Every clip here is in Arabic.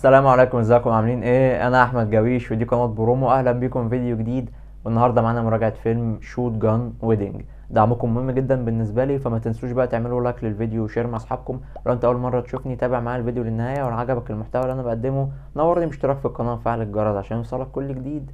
السلام عليكم ازيكم عاملين ايه انا احمد جويش ودي قناه برومو اهلا بيكم في فيديو جديد والنهارده معانا مراجعه فيلم شوت جان ويدنج دعمكم مهم جدا بالنسبه لي فما تنسوش بقى تعملوا لايك للفيديو وشير مع اصحابكم لو انت اول مره تشوفني تابع معايا الفيديو للنهايه ولو عجبك المحتوى اللي انا بقدمه نورني باشتراك في القناه وفعل الجرس عشان يوصلك كل جديد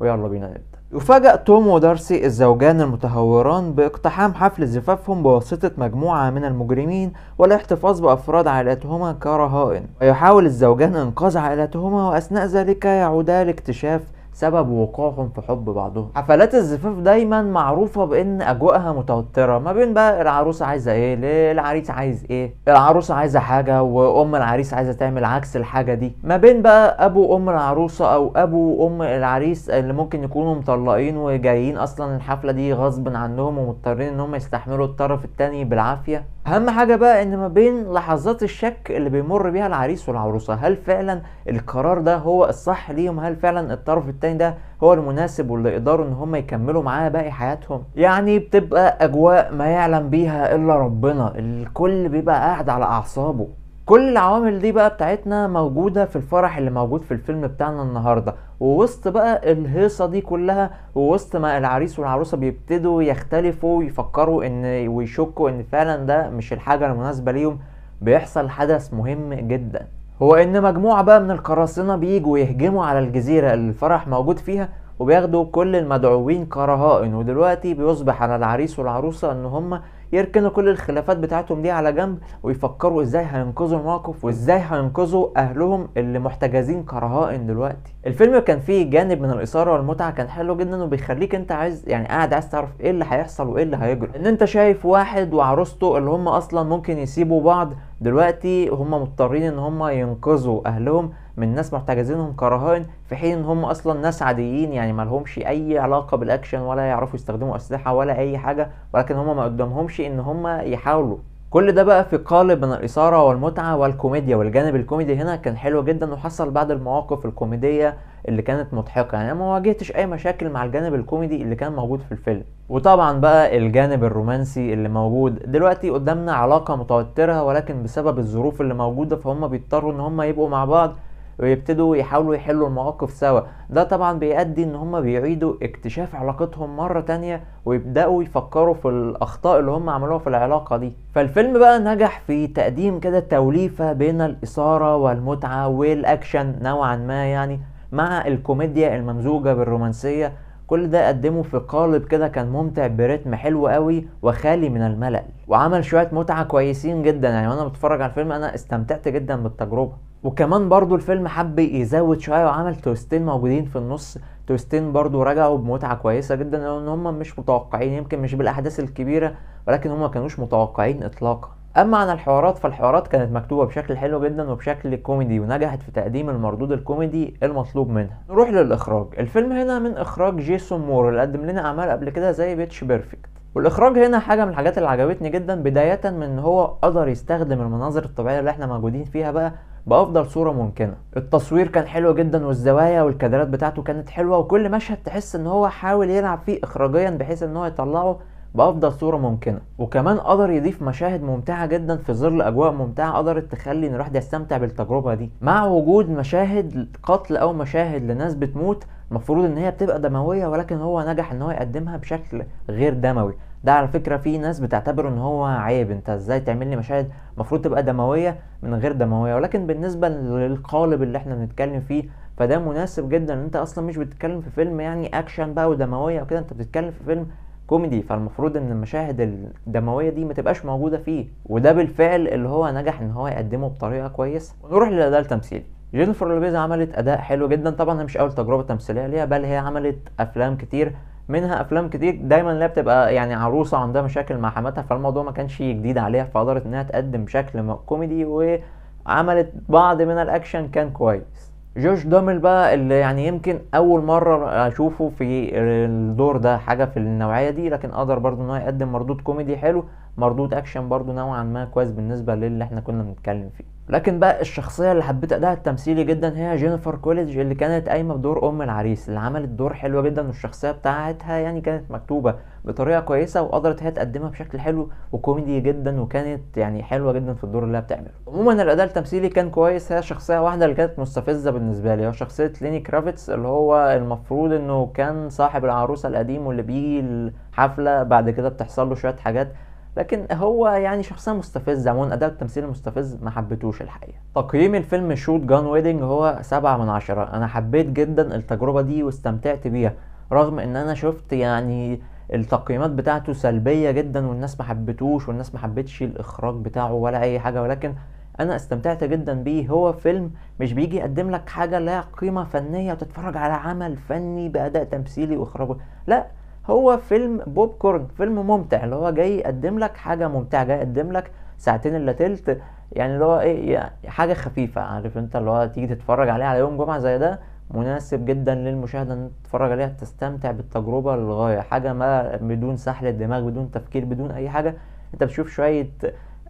ويلا بينا نبدا يفاجأ توم ودارسي الزوجان المتهوران باقتحام حفل زفافهم بواسطة مجموعة من المجرمين والاحتفاظ بأفراد عائلتهما كرهائن ويحاول الزوجان إنقاذ عائلتهما وأثناء ذلك يعودا لاكتشاف سبب وقوعهم في حب بعضهم حفلات الزفاف دايما معروفة بان اجواءها متوترة ما بين بقى العروسة عايزة ايه ليه العريس عايز ايه العروسة عايزة حاجة وام العريس عايزة تعمل عكس الحاجة دي ما بين بقى ابو ام العروسة او ابو ام العريس اللي ممكن يكونوا مطلقين وجايين اصلا الحفلة دي غصب عنهم ومضطرين ان هم يستحملوا الطرف التاني بالعافية اهم حاجة بقى ان ما بين لحظات الشك اللي بيمر بيها العريس والعروسة هل فعلا القرار ده هو الصح ليهم هل فعلا الطرف التاني التاني ده هو المناسب واللي يقدروا ان هم يكملوا معاه باقي حياتهم يعني بتبقى اجواء ما يعلم بيها الا ربنا الكل بيبقى قاعد على اعصابه كل العوامل دي بقى بتاعتنا موجودة في الفرح اللي موجود في الفيلم بتاعنا النهاردة ووسط بقى الهيصة دي كلها ووسط ما العريس والعروسة بيبتدوا يختلفوا ويفكروا ان ويشكوا ان فعلا ده مش الحاجة المناسبة ليهم بيحصل حدث مهم جدا هو ان مجموعه بقى من القراصنه بيجوا يهجموا على الجزيره اللي الفرح موجود فيها وبياخدوا كل المدعوين كرهائن ودلوقتي بيصبح على العريس والعروسه ان هم يركنوا كل الخلافات بتاعتهم دي على جنب ويفكروا ازاي هينقذوا الموقف وازاي هينقذوا اهلهم اللي محتجزين كرهائن دلوقتي الفيلم كان فيه جانب من الاثاره والمتعه كان حلو جدا وبيخليك انت عايز يعني قاعد عايز تعرف ايه اللي هيحصل وايه اللي هيجري ان انت شايف واحد وعروسته اللي هم اصلا ممكن يسيبوا بعض دلوقتي هم مضطرين ان هم ينقذوا اهلهم من ناس محتجزينهم كرهان في حين ان هم اصلا ناس عاديين يعني ما لهمش اي علاقه بالاكشن ولا يعرفوا يستخدموا اسلحه ولا اي حاجه ولكن هم ما قدامهمش ان هم يحاولوا كل ده بقى في قالب من الإثارة والمتعة والكوميديا والجانب الكوميدي هنا كان حلو جدا وحصل بعد المواقف الكوميدية اللي كانت مضحكة يعني ما واجهتش أي مشاكل مع الجانب الكوميدي اللي كان موجود في الفيلم وطبعا بقى الجانب الرومانسي اللي موجود دلوقتي قدامنا علاقة متوترة ولكن بسبب الظروف اللي موجودة فهم بيضطروا إن هم يبقوا مع بعض ويبتدوا يحاولوا يحلوا المواقف سوا ده طبعا بيؤدي ان هم بيعيدوا اكتشاف علاقتهم مرة تانية ويبدأوا يفكروا في الاخطاء اللي هم عملوها في العلاقة دي فالفيلم بقى نجح في تقديم كده توليفة بين الاثارة والمتعة والاكشن نوعا ما يعني مع الكوميديا الممزوجة بالرومانسية كل ده قدمه في قالب كده كان ممتع برتم حلو قوي وخالي من الملل وعمل شويه متعه كويسين جدا يعني وانا بتفرج على الفيلم انا استمتعت جدا بالتجربه وكمان برضو الفيلم حب يزود شويه وعمل تويستين موجودين في النص تويستين برضو رجعوا بمتعه كويسه جدا لان هم مش متوقعين يمكن مش بالاحداث الكبيره ولكن هم ما كانوش متوقعين اطلاقا اما عن الحوارات فالحوارات كانت مكتوبه بشكل حلو جدا وبشكل كوميدي ونجحت في تقديم المردود الكوميدي المطلوب منها نروح للاخراج الفيلم هنا من اخراج جيسون مور اللي قدم لنا اعمال قبل كده زي بيتش بيرفكت والاخراج هنا حاجه من الحاجات اللي عجبتني جدا بدايه من هو قدر يستخدم المناظر الطبيعيه اللي احنا موجودين فيها بقى بافضل صوره ممكنه التصوير كان حلو جدا والزوايا والكادرات بتاعته كانت حلوه وكل مشهد تحس ان هو حاول يلعب فيه اخراجيا بحيث ان هو يطلعه بافضل صوره ممكنه وكمان قدر يضيف مشاهد ممتعه جدا في ظل اجواء ممتعه قدرت تخلي ان الواحد يستمتع بالتجربه دي مع وجود مشاهد قتل او مشاهد لناس بتموت المفروض ان هي بتبقى دمويه ولكن هو نجح ان هو يقدمها بشكل غير دموي ده على فكره في ناس بتعتبره ان هو عيب انت ازاي تعمل لي مشاهد المفروض تبقى دمويه من غير دمويه ولكن بالنسبه للقالب اللي احنا بنتكلم فيه فده مناسب جدا انت اصلا مش بتتكلم في فيلم يعني اكشن بقى ودمويه وكده انت بتتكلم في فيلم كوميدي فالمفروض ان المشاهد الدمويه دي ما تبقاش موجوده فيه وده بالفعل اللي هو نجح ان هو يقدمه بطريقه كويسه ونروح للاداء التمثيلي جينيفر لوبيز عملت اداء حلو جدا طبعا مش اول تجربه تمثيليه ليها بل هي عملت افلام كتير منها افلام كتير دايما اللي بتبقى يعني عروسه عندها مشاكل مع حماتها فالموضوع ما كانش جديد عليها فقدرت انها تقدم شكل كوميدي وعملت بعض من الاكشن كان كويس جوش دومل بقى اللي يعني يمكن اول مره اشوفه في الدور ده حاجه في النوعيه دي لكن قدر برضه ان هو يقدم مردود كوميدي حلو مردود اكشن برضو نوعا ما كويس بالنسبه للي احنا كنا بنتكلم فيه لكن بقى الشخصيه اللي حبيت ادائها التمثيلي جدا هي جينيفر كوليدج اللي كانت قايمه بدور ام العريس اللي عملت دور حلو جدا والشخصيه بتاعتها يعني كانت مكتوبه بطريقه كويسه وقدرت هي تقدمها بشكل حلو وكوميدي جدا وكانت يعني حلوه جدا في الدور اللي هي بتعمله عموما الاداء التمثيلي كان كويس هي شخصيه واحده اللي كانت مستفزه بالنسبه لي هي شخصيه ليني كرافيتس اللي هو المفروض انه كان صاحب العروسه القديم واللي بيجي الحفله بعد كده بتحصل له شويه حاجات لكن هو يعني شخصيه مستفزه عموما اداء التمثيل المستفز ما حبيتوش الحقيقه تقييم الفيلم شوت جان ويدنج هو سبعة من عشرة انا حبيت جدا التجربه دي واستمتعت بيها رغم ان انا شفت يعني التقييمات بتاعته سلبيه جدا والناس ما حبتوش والناس ما حبتش الاخراج بتاعه ولا اي حاجه ولكن انا استمتعت جدا بيه هو فيلم مش بيجي يقدم لك حاجه لها قيمه فنيه وتتفرج على عمل فني باداء تمثيلي واخراج لا هو فيلم بوب كورن فيلم ممتع اللي هو جاي يقدم لك حاجه ممتعه جاي يقدم لك ساعتين الا تلت يعني اللي هو ايه يعني حاجه خفيفه عارف انت اللي هو تيجي تتفرج عليه على يوم جمعه زي ده مناسب جدا للمشاهده ان تتفرج عليها تستمتع بالتجربه للغايه حاجه ما بدون سحل الدماغ بدون تفكير بدون اي حاجه انت بتشوف شويه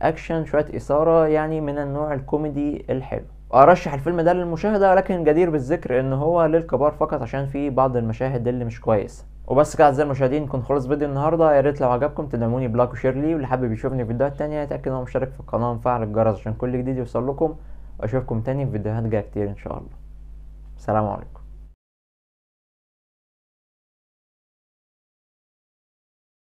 اكشن شويه اثاره يعني من النوع الكوميدي الحلو ارشح الفيلم ده للمشاهده لكن جدير بالذكر ان هو للكبار فقط عشان فيه بعض المشاهد اللي مش كويسه وبس كده اعزائي المشاهدين نكون خلص فيديو النهارده يا ريت لو عجبكم تدعموني بلايك وشير لي واللي حابب يشوفني في فيديوهات تانية يتاكد ان هو مشترك في القناه ومفعل الجرس عشان كل جديد يوصل لكم واشوفكم تاني في فيديوهات جايه كتير ان شاء الله سلام عليكم